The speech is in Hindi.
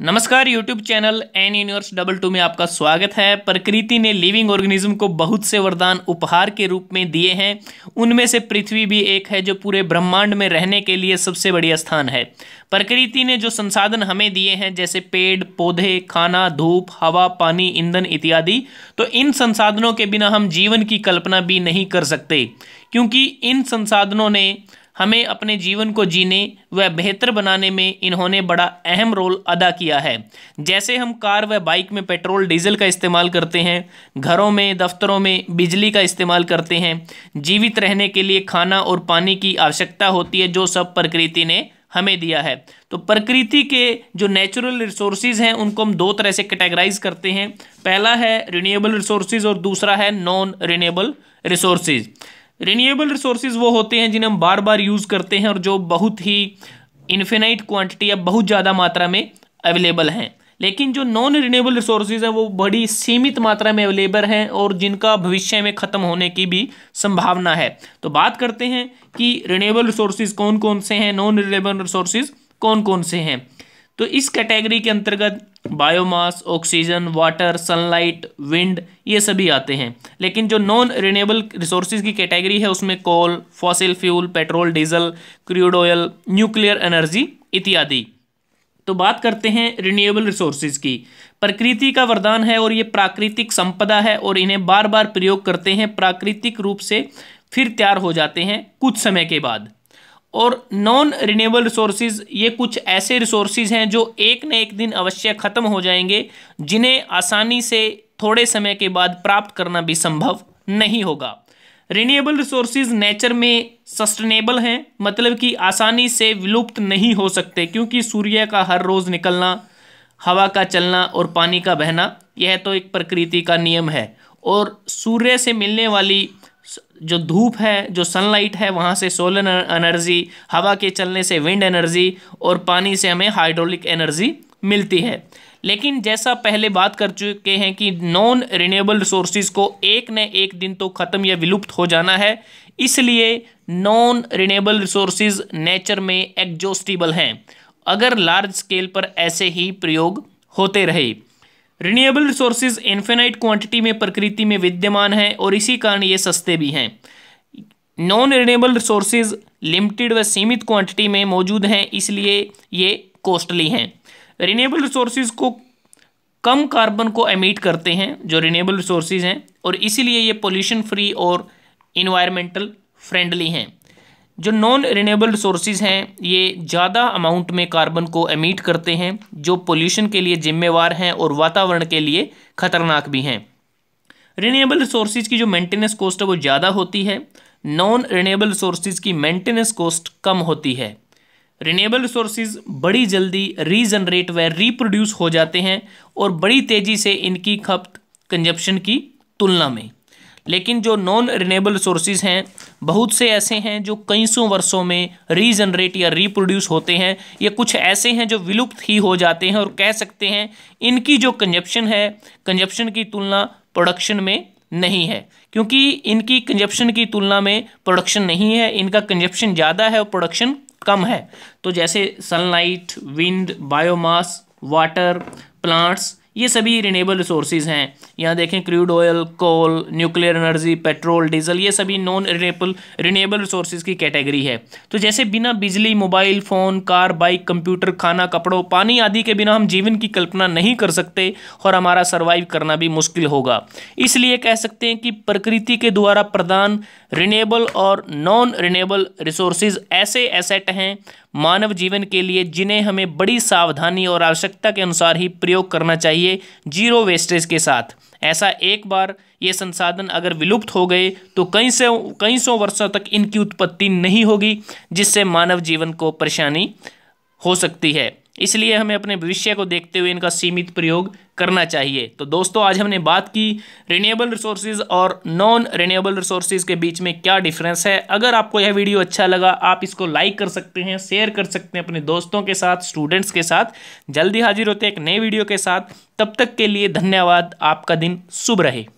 नमस्कार YouTube channel N universe double two में आपका स्वागत है प्रकृति ने लिविंग ऑर्गेनिज्म को बहुत से वरदान उपहार के रूप में दिए हैं उनमें से पृथ्वी भी एक है जो पूरे ब्रह्मांड में रहने के लिए सबसे बढ़िया स्थान है प्रकृति ने जो संसाधन हमें दिए हैं जैसे पेड़ पौधे खाना धूप हवा पानी ईंधन इत्यादि तो इन संसाधनों के बिना हम जीवन की कल्पना भी नहीं कर सकते क्योंकि इन संसाधनों ने हमें अपने जीवन को जीने व बेहतर बनाने में इन्होंने बड़ा अहम रोल अदा किया है जैसे हम कार व बाइक में पेट्रोल डीजल का इस्तेमाल करते हैं घरों में दफ्तरों में बिजली का इस्तेमाल करते हैं जीवित रहने के लिए खाना और पानी की आवश्यकता होती है जो सब प्रकृति ने हमें दिया है तो प्रकृति के जो नेचुरल रिसोर्सेज हैं उनको हम दो तरह से कैटेगराइज करते हैं पहला है रिन्यूएबल रिसोर्सेज और दूसरा है non renewable resources renewable resources वो होते हैं जिन्हें हम बार बार यूज़ करते हैं और जो बहुत ही इन्फिनाइट क्वांटिटी या बहुत ज़्यादा मात्रा में अवेलेबल हैं लेकिन जो नॉन रिन्यूएबल रिसोर्सेज हैं वो बड़ी सीमित मात्रा में अवेलेबल हैं और जिनका भविष्य में ख़त्म होने की भी संभावना है तो बात करते हैं कि रिन्यूएबल रिसोर्सेज कौन कौन से हैं नॉन रिन्यूएबल रिसोर्सेज कौन कौन से हैं तो इस कैटेगरी के अंतर्गत biomass oxygen water sunlight wind ये सभी आते हैं लेकिन जो नॉन रिन्यूएबल रिसोर्सेज की कैटेगरी है उसमें coal fossil fuel petrol diesel crude oil nuclear energy इत्यादि तो बात करते हैं रिन्यूएबल रिसोर्सेज की प्रकृति का वरदान है और ये प्राकृतिक संपदा है और इन्हें बार बार प्रयोग करते हैं प्राकृतिक रूप से फिर तैयार हो जाते हैं कुछ समय के बाद और नॉन रिन्यूएबल रिसोर्सेज ये कुछ ऐसे रिसोर्सेज हैं जो एक न एक दिन अवश्य ख़त्म हो जाएंगे जिन्हें आसानी से थोड़े समय के बाद प्राप्त करना भी संभव नहीं होगा रिन्यूएबल रिसोर्सेज नेचर में सस्टेनेबल हैं मतलब कि आसानी से विलुप्त नहीं हो सकते क्योंकि सूर्य का हर रोज़ निकलना हवा का चलना और पानी का बहना यह तो एक प्रकृति का नियम है और सूर्य से मिलने वाली जो धूप है जो सनलाइट है वहाँ से सोलर एनर्जी हवा के चलने से विंड एनर्जी और पानी से हमें हाइड्रोलिक एनर्जी मिलती है लेकिन जैसा पहले बात कर चुके हैं कि नॉन रिन्यूएबल रिसोर्सिस को एक न एक दिन तो ख़त्म या विलुप्त हो जाना है इसलिए नॉन रिन्यूएबल रिसोर्सिस नेचर में एग्जॉस्टिबल हैं अगर लार्ज स्केल पर ऐसे ही प्रयोग होते रहे रिन्यूएबल रिसोर्सेज इन्फेनाइट क्वांटिटी में प्रकृति में विद्यमान हैं और इसी कारण ये सस्ते भी हैं नॉन रिन्यूएबल रिसोर्सेज लिमिटेड व सीमित क्वांटिटी में मौजूद हैं इसलिए ये कॉस्टली हैं रिन्यूएबल रिसोर्सेज को कम कार्बन को एमिट करते हैं जो रिन्यूएबल रिसोर्सेज हैं और इसीलिए ये पोल्यूशन फ्री और इन्वायरमेंटल फ्रेंडली हैं जो नॉन रिन्यूएबल रिसोर्सेज हैं ये ज़्यादा अमाउंट में कार्बन को एमिट करते हैं जो पोल्यूशन के लिए जिम्मेवार हैं और वातावरण के लिए ख़तरनाक भी हैं रिन्यूएबल रिसोर्सेज की जो मेंटेनेंस कॉस्ट है वो ज़्यादा होती है नॉन रिन्यूएबल रिसोर्सेज की मेंटेनेंस कॉस्ट कम होती है रिन्यूएबल रिसोर्सेज बड़ी जल्दी रीजनरेट व रिप्रोड्यूस हो जाते हैं और बड़ी तेज़ी से इनकी खपत कंजप्शन की तुलना में लेकिन जो नॉन रिनेबल सोर्सेज हैं बहुत से ऐसे हैं जो कई सौ वर्षों में रीजनरेट या रिप्रोड्यूस होते हैं ये कुछ ऐसे हैं जो विलुप्त ही हो जाते हैं और कह सकते हैं इनकी जो कंजप्शन है कंजप्शन की तुलना प्रोडक्शन में नहीं है क्योंकि इनकी कंजप्शन की तुलना में प्रोडक्शन नहीं है इनका कंजप्शन ज़्यादा है और प्रोडक्शन कम है तो जैसे sunlight wind biomass water plants ये सभी रिनेबल रिसोर्सेज हैं यहाँ देखें crude oil coal nuclear energy petrol diesel ये सभी नॉन रिनेबल रिनेबल रिसोर्सेज की कैटेगरी है तो जैसे बिना बिजली mobile phone car bike computer खाना कपड़ों पानी आदि के बिना हम जीवन की कल्पना नहीं कर सकते और हमारा सर्वाइव करना भी मुश्किल होगा इसलिए कह सकते हैं कि प्रकृति के द्वारा प्रदान रिनेबल और नॉन रिनेबल रिसोर्सेज ऐसे एसेट हैं मानव जीवन के लिए जिन्हें हमें बड़ी सावधानी और आवश्यकता के अनुसार ही प्रयोग करना चाहिए चाहिए जीरो वेस्टेज के साथ ऐसा एक बार ये संसाधन अगर विलुप्त हो गए तो कई से कई सौ वर्षों तक इनकी उत्पत्ति नहीं होगी जिससे मानव जीवन को परेशानी हो सकती है इसलिए हमें अपने भविष्य को देखते हुए इनका सीमित प्रयोग करना चाहिए तो दोस्तों आज हमने बात की रिन्यूएबल रिसोर्सेज और नॉन रिन्यूएबल रिसोर्सेज के बीच में क्या डिफरेंस है अगर आपको यह वीडियो अच्छा लगा आप इसको लाइक कर सकते हैं शेयर कर सकते हैं अपने दोस्तों के साथ स्टूडेंट्स के साथ जल्दी हाजिर होते हैं एक नए वीडियो के साथ तब तक के लिए धन्यवाद आपका दिन शुभ रहे